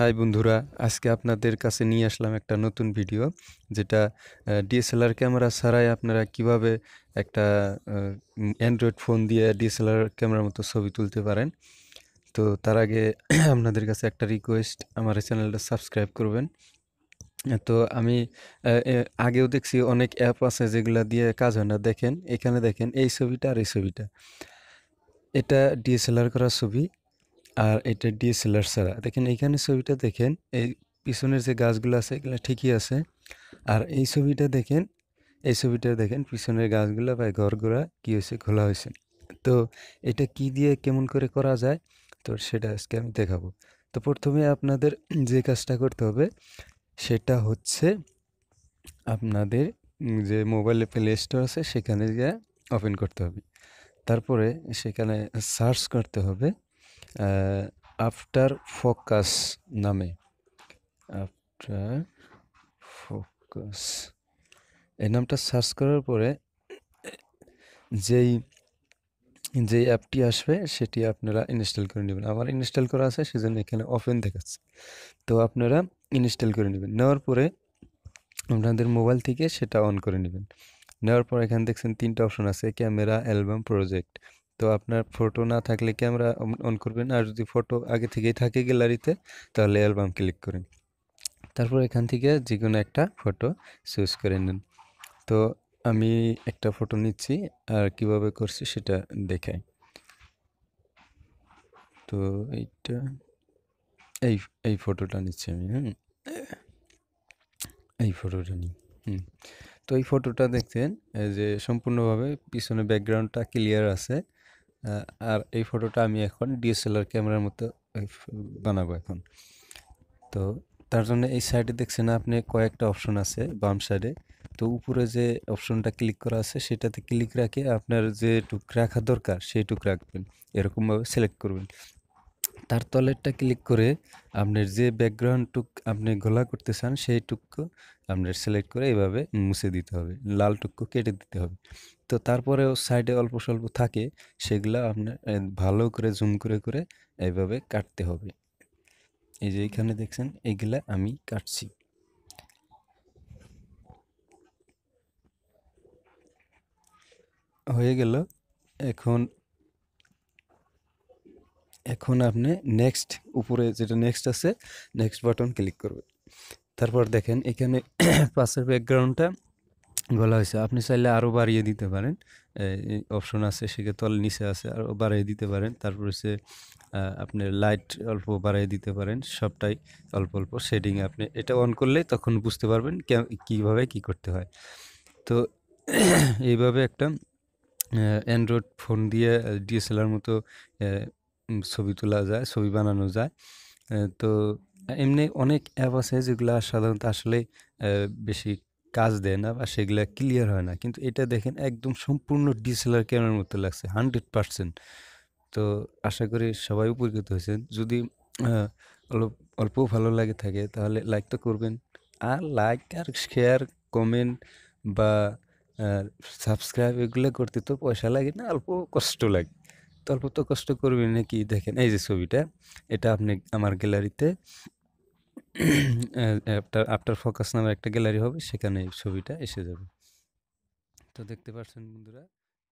high বন্ধুরা আজকে আপনাদের কাছে নিয়ে আসলাম একটা নতুন ভিডিও যেটা ডিএসএলআর ক্যামেরা ছাড়াই আপনারা কিভাবে একটা অ্যান্ড্রয়েড ফোন দিয়ে ডিএসএলআর ক্যামেরার মতো ছবি তুলতে পারেন তো তার আগে আপনাদের কাছে একটা রিকোয়েস্ট আমার চ্যানেলটা সাবস্ক্রাইব করবেন তো আমি আগেও দেখছি অনেক অ্যাপ আছে যেগুলো দিয়ে কাজ হয় না দেখেন এখানে দেখেন এই ছবিটা আর এই ছবিটা এটা ডিএসএলআর করা ছবি আর এটা ডিএসএলআর ছাড়া দেখেন এইখানে ছবিটা দেখেন এই পিছনের যে গাছগুলো আছে এগুলো ঠিকই আছে আর এই ছবিটা দেখেন এই ছবিটা দেখেন পিছনের গাছগুলো বা ঘরগুলা কী হয়েছে খোলা হয়েছে তো এটা কি দিয়ে কেমন করে করা যায় তো সেটা আজকে আমি দেখাবো তো প্রথমে আপনাদের যে কাজটা করতে হবে সেটা হচ্ছে আপনাদের যে মোবাইলে প্লে স্টোর আছে সেখানে গিয়ে ওপেন করতে হবে তারপরে সেখানে সার্চ করতে হবে আফটার ফোকাস নামে আফটার ফোকাস এই নামটা সার্চ করার পরে যেই যেই অ্যাপটি আসবে সেটি আপনারা ইনস্টল করে নেবেন আমার ইনস্টল করা আছে সেজন্য এখানে ওপেন দেখাচ্ছে তো আপনারা ইনস্টল করে নেবেন নেওয়ার পরে আপনাদের মোবাইল থেকে সেটা অন করে নেবেন নেওয়ার পর এখানে দেখছেন তিনটা অপশন আছে ক্যামেরা অ্যালবাম প্রজেক্ট তো আপনার ফটো না থাকলে ক্যামেরা অন করবেন আর যদি ফটো আগে থেকেই থাকে গ্যালারিতে তাহলে অ্যালবাম ক্লিক করেন তারপর এখান থেকে যে কোনো একটা ফটো চুজ করে নেন তো আমি একটা ফটো নিচ্ছি আর কিভাবে করছি সেটা দেখাই তো এইটা এই এই ফটোটা নিচ্ছি আমি হ্যাঁ এই ফটোটা নিই হুম তো এই ফটোটা দেখতেন যে সম্পূর্ণভাবে পিছনে ব্যাকগ্রাউন্ডটা ক্লিয়ার আছে আর এই ফটোটা আমি এখন ডিএসএলআর ক্যামেরার মতো বানাবো এখন তো তার জন্য এই সাইডে দেখছেন আপনি কয়েকটা অপশন আছে বাম সাইডে তো উপরে যে অপশনটা ক্লিক করা আছে সেটাতে ক্লিক রাখে আপনার যে টুক রাখা দরকার সেইটুক রাখবেন এরকমভাবে সিলেক্ট করবেন তার তলেরটা ক্লিক করে আপনার যে ব্যাকগ্রাউন্ডটুক আপনি গলা করতে চান সেইটুকু আপনার সিলেক্ট করে এভাবে মুছে দিতে হবে লাল লালটুকু কেটে দিতে হবে তো তারপরেও সাইডে অল্প স্বল্প থাকে সেগুলো আপনার ভালো করে জুম করে করে এইভাবে কাটতে হবে এই যে এখানে দেখছেন এগুলা আমি কাটছি হয়ে গেল এখন এখন আপনি নেক্সট উপরে যেটা নেক্সট আছে নেক্সট বাটন ক্লিক করবে তারপর দেখেন এখানে পাশের ব্যাকগ্রাউন্ডটা বলা হয়েছে আপনি চাইলে আরও বাড়িয়ে দিতে পারেন অপশন আছে সেক্ষেত্রে তল নিচে আছে আরও বাড়িয়ে দিতে পারেন তারপর হচ্ছে আপনি লাইট অল্প বাড়িয়ে দিতে পারেন সবটাই অল্প অল্প শেডিং আপনি এটা অন করলেই তখন বুঝতে পারবেন কীভাবে কি করতে হয় তো এইভাবে একটা অ্যান্ড্রয়েড ফোন দিয়ে ডিএসএলআর মতো ছবি তোলা যায় ছবি বানানো যায় তো এমনি অনেক অ্যাপ আছে যেগুলো সাধারণত আসলে বেশি কাজ দেয় না বা সেগুলো ক্লিয়ার হয় না কিন্তু এটা দেখেন একদম সম্পূর্ণ ডিএসএলআর ক্যামেরার মতো লাগছে হান্ড্রেড পারসেন্ট তো আশা করি সবাই উপকৃত হয়েছেন যদি অল্প অল্প ভালো লাগে থাকে তাহলে লাইক তো করবেন আর লাইক আর শেয়ার কমেন্ট বা সাবস্ক্রাইব এগুলো করতে তো পয়সা লাগে না অল্প কষ্ট লাগে তো অল্প তো কষ্ট করবেন নাকি দেখেন এই যে ছবিটা এটা আপনি আমার গ্যালারিতে আফটার আফটার ফোকাস নামে একটা গ্যালারি হবে সেখানে ছবিটা এসে যাবে তো দেখতে পাচ্ছেন বন্ধুরা